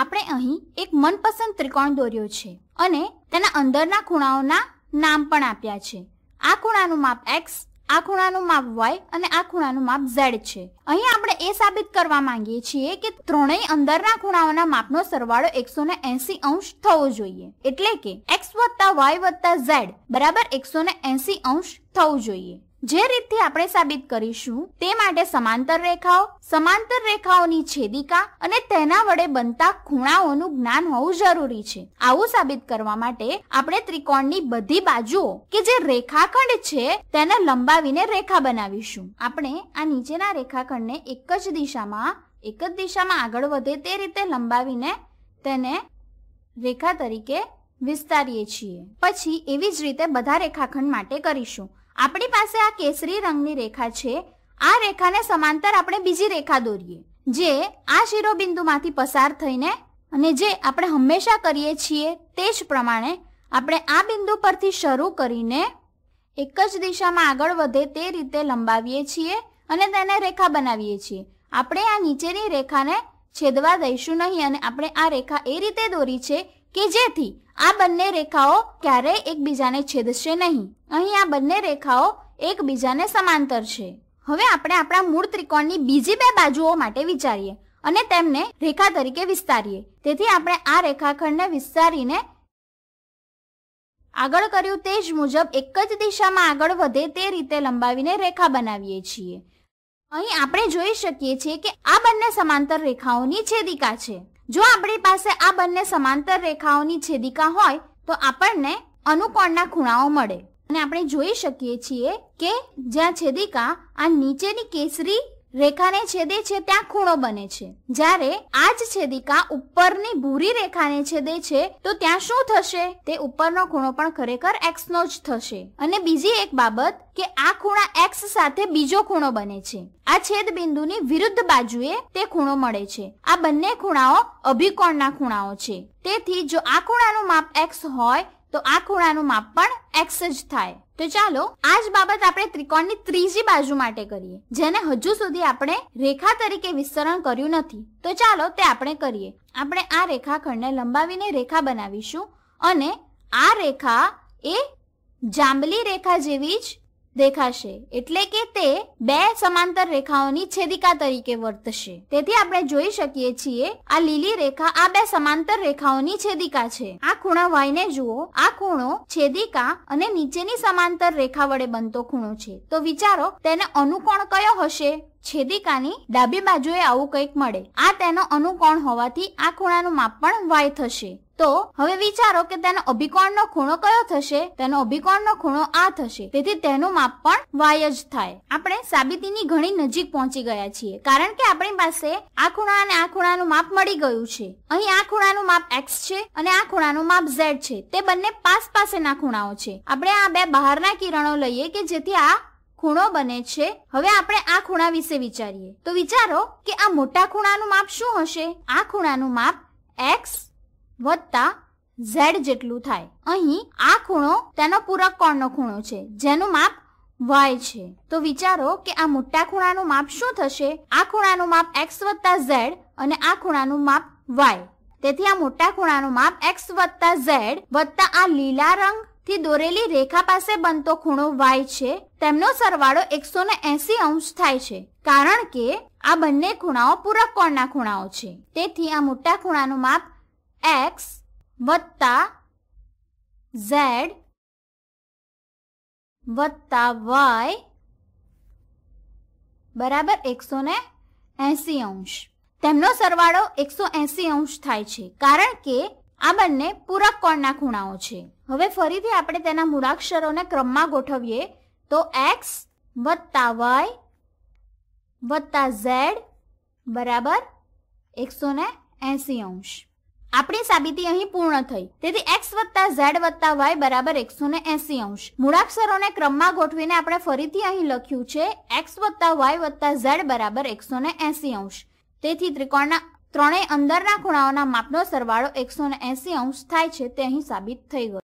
આપણે અહીં એક મનપસંદ ત્રિકોણ દોર્યો છે અને તેના અંદરના ખૂણાઓના નામ પણ આપ્યા છે આ ખૂણાનું માપ એક્સ આ ખૂણાનું માપ વાય અને આ ખૂણાનું માપ ઝેડ છે અહીં આપણે એ સાબિત કરવા માંગીએ છીએ કે ત્રણેય અંદરના ખૂણાઓના માપનો સરવાળો એકસો એંસી અંશ થવો જોઈએ એટલે કે એક્સ વત્તા વાય વત્તા ઝેડ બરાબર એકસો એંસી અંશ થવું જોઈએ જે રીતથી આપણે સાબિત કરીશું તે માટે સમાંતર રેખાઓ સમાંતર રેખાઓની છેદિકા અને તેના વડે બનતા ખૂણાઓનું જ્ઞાન હોવું જરૂરી છે આવું સાબિત કરવા માટે આપણે ત્રિકોણની બધી બાજુઓ કે જે રેખાખંડ છે તેને લંબાવીને રેખા બનાવીશું આપણે આ નીચેના રેખાખંડને એક જ દિશામાં એક જ દિશામાં આગળ વધે તે રીતે લંબાવીને તેને રેખા તરીકે વિસ્તારીએ છીએ પછી એવી જ રીતે બધા રેખાખંડ માટે કરીશું આપણી પાસે આ કેસરી રંગની રેખા છે આ રેખાને સમાંતર આપણે બીજી રેખા દોરીએ જે આ શિરોબિંદુમાંથી પસાર થઈને અને જે આપણે હંમેશા કરીએ છીએ તે જ પ્રમાણે આપણે આ બિંદુ પરથી શરૂ કરીને એક જ દિશામાં આગળ વધે તે રીતે લંબાવીએ છીએ અને તેને રેખા બનાવીએ છીએ આપણે આ નીચેની રેખાને છેદવા દઈશું નહીં અને આપણે આ રેખા એ રીતે દોરી છે કે જેથી આ બંને રેખાઓ ક્યારેય એકબીજાને છેદશે નહીં અહીં આ બંને રેખાઓ એકબીજાને સમાંતર છે હવે આપણે આપણા મૂળ ત્રિકોણની બીજી બે બાજુઓ માટે વિચારીએ અને તેમને રેખા તરીકે વિસ્તારીએ તેથી આપણે આ રેખાખંડને વિસ્તારીને આગળ કર્યું તે જ મુજબ એક જ દિશામાં આગળ વધે તે રીતે લંબાવીને રેખા બનાવીએ છીએ અહીં આપણે જોઈ શકીએ છીએ કે આ બંને સમાંતર રેખાઓની છેદિકા છે જો આપણી પાસે આ બંને સમાંતર રેખાઓની છેદિકા હોય તો આપણને અનુકોણના ખૂણાઓ મળે અને આપણે જોઈ શકીએ છીએ કે જ્યાં છેદિકા આ નીચેની કેસરી રેખાને છેદે છે ત્યાં ખૂણો બને છે જ્યારે આ જ છેદિકા ઉપરની ભૂરી રેખાને છેદે છે તો ત્યાં શું થશે તે ઉપરનો ખૂણો પણ ખરેખર x નો જ થશે અને બીજી એક બાબત કે આ ખૂણા એક્સ સાથે બીજો ખૂણો બને છે આ છેદ બિંદુની વિરુદ્ધ બાજુએ તે ખૂણો મળે છે આ બંને ખૂણાઓ અભિકોણના ખૂણાઓ છે તેથી જો આ ખૂણાનું માપ એક્સ હોય તો આ ખૂણાનું માપ પણ એક્સ જ થાય તો ચાલો આ જ બાબત આપણે ત્રિકોણની ત્રીજી બાજુ માટે કરીએ જેને હજુ સુધી આપણે રેખા તરીકે વિસ્તરણ કર્યું નથી તો ચાલો તે આપણે કરીએ આપણે આ રેખાખંડને લંબાવીને રેખા બનાવીશું અને આ રેખા એ જાંબલી રેખા જેવી જ દેખાશે એટલે કે તે બે સમાંતર રેખાઓની છેદિકા તરીકે વર્તશે તેથી આપણે જોઈ શકીએ છીએ આ લીલી રેખા આ બે સમાંતર રેખાઓની છેદિકા છે આ ખૂણા y ને જુઓ આ ખૂણો છેદિકા અને નીચેની સમાંતર રેખા વડે બનતો ખૂણો છે તો વિચારો તેને અનુકોણ કયો હશે છેદિકાની ડાબી બાજુએ આવું કંઈક મળે આ તેનો અનુકોણ હોવાથી આ ખૂણાનું માપ પણ વાય થશે તો હવે વિચારો કે તેનો અભિકોણનો ખૂણો કયો થશે તેનો અભિકોણનો ખૂણો આ થશે તેથી તેનું માપ પણ વાય જ થાય આપણે સાબિતીની ઘણી નજીક પહોંચી ગયા છીએ કારણ કે આપણી પાસે આ ખૂણા અને આ ખૂણાનું માપ મળી ગયું છે અહીં આ ખૂણાનું માપ એક્સ છે અને આ ખૂણાનું માપ ઝેડ છે તે બંને પાસ પાસેના ખૂણાઓ છે આપણે આ બે બહારના કિરણો લઈએ કે જેથી આ ખૂણો બને છે હવે આપણે આ ખૂણા વિશે વિચારીએ તો વિચારો કે આ મોટા ખૂણાનું માપ શું હશે આ ખૂણાનું માપ એક્સ વત્તા ઝેડ જેટલું થાય અહીં આ ખૂણો તેનો પૂરક કોણનો ખૂણો છે જેનું માપ વાય છે તો વિચારો કે આ મોટા ખૂણાનું માપ શું થશે આ ખૂણાનું માપ એક્સ વત્તા ઝેડ અને આ ખૂણાનું માપ વાય તેથી આ મોટા ખૂણાનું માપ એક્સ વત્તા ઝેડ વત્તા આ લીલા રંગ થી દોરેલી રેખા પાસે બનતો ખૂણો વાય છે તેમનો સરવાળો એકસો અંશ થાય છે કારણ કે આ બંને ખૂણાઓ પૂરક કોણના ખૂણાઓ છે તેથી આ મોટા ખૂણાનું માપ એક્સ વત્તા ઝેડ વત્તા વાય બરાબર એકસો અંશ તેમનો સરવાળો એકસો અંશ થાય છે કારણ કે આ બંને પૂરક કોણના ખૂણાઓ છે હવે ફરીથી આપણે તેના મૂળાક્ષરોને ક્રમમાં ગોઠવીએ તો એક્સ વત્તા વાય વત્તા ઝેડ બરાબર એકસો ને એંસી અંશ આપણી સાબિતી અહીં પૂર્ણ થઈ તેથી એક્સ વત્તા ઝેડ વત્તા વાય બરાબર એકસો ને એસી અંશ મૂળાક્ષરોને ક્રમમાં ગોઠવીને આપણે ફરીથી અહીં લખ્યું છે એક્સ વત્તા વાય વત્તા ઝેડ બરાબર એકસો ને એસી અંશ તેથી ત્રિકોણના ત્રણેય અંદરના ખૂણાઓના માપનો સરવાળો એકસો એંસી અંશ થાય છે તે અહીં સાબિત થઈ ગયો